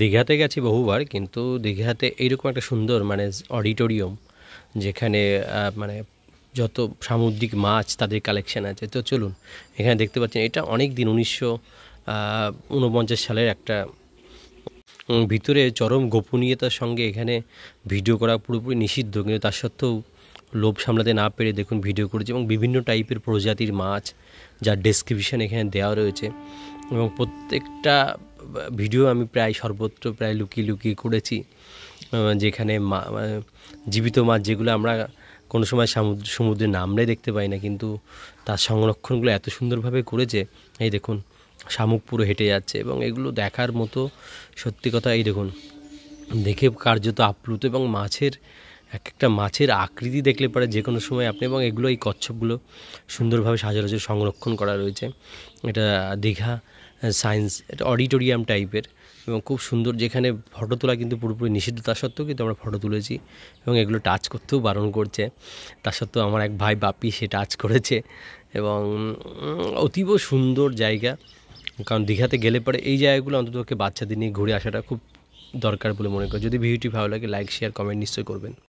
দীঘাতে গেছি বহুবার কিন্তু দীঘাতে এইরকম একটা সুন্দর মানে অডিটোরিয়াম যেখানে মানে যত সামুদ্রিক মাছ তাদের কালেকশান আছে তো চলুন এখানে দেখতে পাচ্ছেন এটা অনেক দিন উনিশশো উনপঞ্চাশ সালের একটা ভিতরে চরম গোপনীয়তার সঙ্গে এখানে ভিডিও করা পুরোপুরি নিষিদ্ধ কিন্তু তার সত্ত্বেও লোভ সামলাতে না পেরে দেখুন ভিডিও করেছে এবং বিভিন্ন টাইপের প্রজাতির মাছ যার ডেসক্রিপশান এখানে দেওয়া রয়েছে এবং প্রত্যেকটা ভিডিও আমি প্রায় সর্বত্র প্রায় লুকিয়ে লুকিয়ে করেছি যেখানে মা মানে জীবিত মাছ যেগুলো আমরা কোনো সময় সমুদ্র সমুদ্রে নামলে দেখতে পাই না কিন্তু তার সংরক্ষণগুলো এত সুন্দরভাবে করেছে এই দেখুন শামুক পুরো হেঁটে যাচ্ছে এবং এগুলো দেখার মতো সত্যি কথা এই দেখুন দেখে কার্যত আপ্লুত এবং মাছের এক একটা মাছের আকৃতি দেখলে পারে যে কোনো সময় আপনি এবং এগুলো এই কচ্ছপগুলো সুন্দরভাবে সাজার সংরক্ষণ করা রয়েছে এটা দীঘা সায়েন্স এটা অডিটোরিয়াম টাইপের এবং খুব সুন্দর যেখানে ফটো তোলা কিন্তু পুরোপুরি নিষিদ্ধ তা সত্ত্বেও কিন্তু আমরা ফটো তুলেছি এবং এগুলো টাচ করতেও বারণ করছে তা সত্ত্বেও আমার এক ভাই বাপি সে টাচ করেছে এবং অতীব সুন্দর জায়গা কারণ দীঘাতে গেলে পরে এই জায়গাগুলো অন্ততপক্ষে বাচ্চাদের নিয়ে ঘুরে আসাটা খুব দরকার বলে মনে করি যদি ভিডিওটি ভালো লাগে লাইক শেয়ার কমেন্ট নিশ্চয়ই করবেন